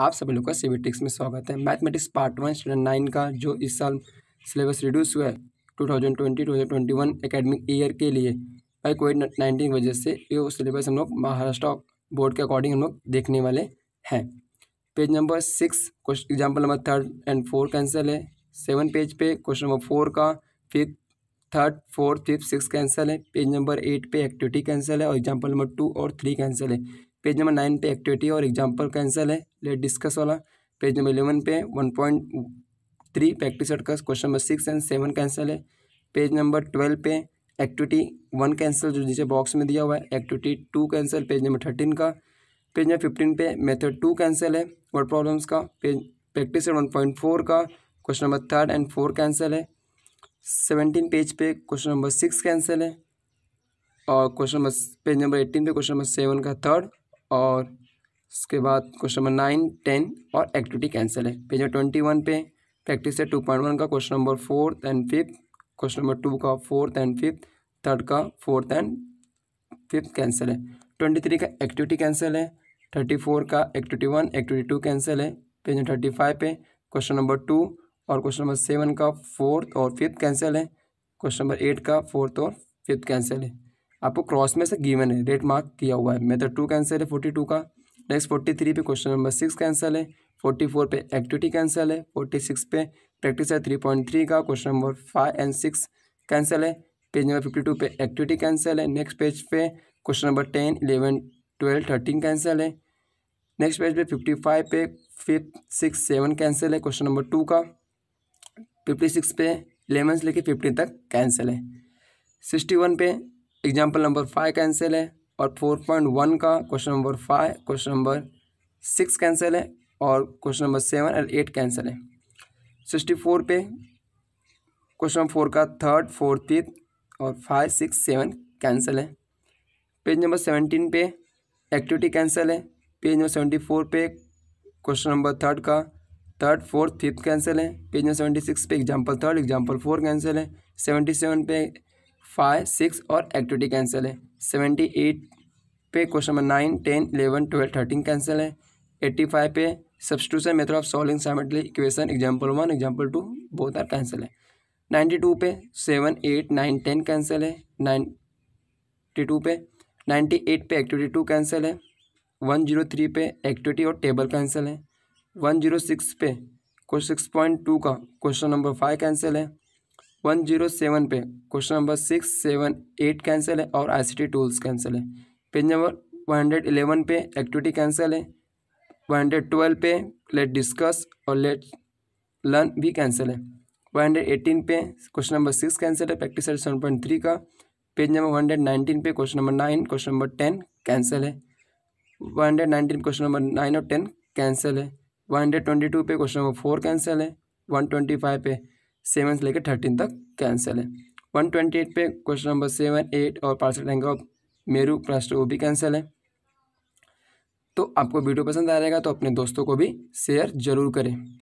आप सभी लोग का सी में स्वागत है mathematics part one student nine का जो इस साल सिलेबस रिड्यूस हुआ है two thousand twenty two thousand twenty one academic year के लिए भाई कोविड नाइन्टीन वजह से ये सिलेबस हम लोग महाराष्ट्र बोर्ड के अकॉर्डिंग हम लोग देखने वाले हैं page number six question example number third and fourth cancel है सेवन पेज पे क्वेश्चन नंबर फोर का fifth third fourth fifth six cancel है पेज नंबर एट पे एक्टिविटी कैंसिल है और एग्जाम्पल नंबर टू और थ्री कैंसिल है page number nine पे एक्टिविटी और एग्जाम्पल कैंसिल है लेट डिस्कस वाला पेज नंबर इलेवन पे वन पॉइंट थ्री प्रैक्टिस अटकस का question number six and seven cancel है पेज नंबर ट्वेल्व पे एक्टिविटी वन कैंसिल जो नीचे बॉक्स में दिया हुआ है activity two cancel page number thirteen का पेज नंबर फिफ्टीन पे मेथड टू कैंसिल है वर्ड प्रॉब्लम्स का page practice one point four का question number third and four cancel है सेवनटीन पेज पे क्वेश्चन नंबर सिक्स कैंसिल है और question number page number eighteen पे क्वेश्चन नंबर सेवन का थर्ड और इसके बाद क्वेश्चन नंबर नाइन टेन और एक्टिविटी कैंसिल है पेज नंबर ट्वेंटी वन पे प्रैक्टिस है टू पॉइंट वन का question number fourth and fifth question number two का फोर्थ एंड फिफ्थ थर्ड का फोर्थ एंड फिफ्थ कैंसिल है ट्वेंटी थ्री का activity cancel है थर्टी फोर का activity one activity two cancel है page number thirty five पे question number two और question number seven का फोर्थ और फिफ्थ कैंसिल है क्वेश्चन नंबर एट का फोर्थ और फिफ्थ कैंसिल है आपको क्रॉस में से गिवन है रेट मार्क किया हुआ है मेथड टू कैंसिल है फोर्टी टू का नेक्स्ट फोर्टी थ्री पे क्वेश्चन नंबर सिक्स कैंसिल है फोर्टी फोर पे एक्टिविटी कैंसिल है फोर्टी सिक्स पे प्रैक्टिस है थ्री पॉइंट थ्री का question number five and six cancel है पेज नंबर फिफ्टी टू पे एक्टिविटी कैंसिल है नेक्स्ट पेज पे question number ten eleven twelve thirteen cancel है नेक्स्ट पेज पे फिफ्टी फाइव पे फिफ्थ सिक्स सेवन कैंसिल है question number two का fifty six पे इलेवन से लेके फिफ्टीन तक कैंसिल है सिक्सटी वन पे एग्जाम्पल नंबर फाइव कैंसिल है और फोर पॉइंट वन का question number five question number six cancel है और question number seven and eight cancel है सिक्सटी फोर पे क्वेश्चन नंबर फोर का थर्ड फोर्थ फिफ्थ और फाइव सिक्स सेवन कैंसिल है पेज नंबर सेवनटीन पे activity cancel है पेज नंबर सेवेंटी फोर पे क्वेश्चन नंबर थर्ड का थर्ड फोर्थ फिफ्थ कैंसिल है पेज नंबर सेवेंटी सिक्स पे example third example four cancel है seventy seven पे five six और एक्टिविटी कैंसिल है सेवेंटी एट पे question number nine ten eleven twelve thirteen cancel है eighty five पे substitution method of solving simultaneously equation example one example two both are cancel है ninety two पे seven eight nine ten cancel है ninety two पे ninety eight पे activity two cancel है one zero three पे activity और table cancel है one zero six पे सिक्स पॉइंट टू का क्वेश्चन नंबर फाइव कैंसिल है वन जीरो सेवन पे question number six seven eight cancel है और आईसीटी टूल्स कैंसिल है page number one hundred eleven पे एक्टिविटी कैंसिल है वन हंड्रेड ट्वेल्व पे लेट डिस्कस और लेट लर्न भी कैंसिल है वन हंड्रेड एटीन पे क्वेश्चन नंबर सिक्स कैंसिल है practice set seven point three का page number one hundred nineteen पे question number nine question number ten cancel है one hundred nineteen question number nine और ten cancel है one hundred twenty two पे question number four cancel है one twenty five पे seven से लेकर thirteen तक कैंसिल है वन ट्वेंटी एट पे क्वेश्चन नंबर सेवन एट और पार्सल टैंक ऑफ मेरू प्लस वो भी कैंसिल है तो आपको वीडियो पसंद आ रहेगा तो अपने दोस्तों को भी शेयर जरूर करें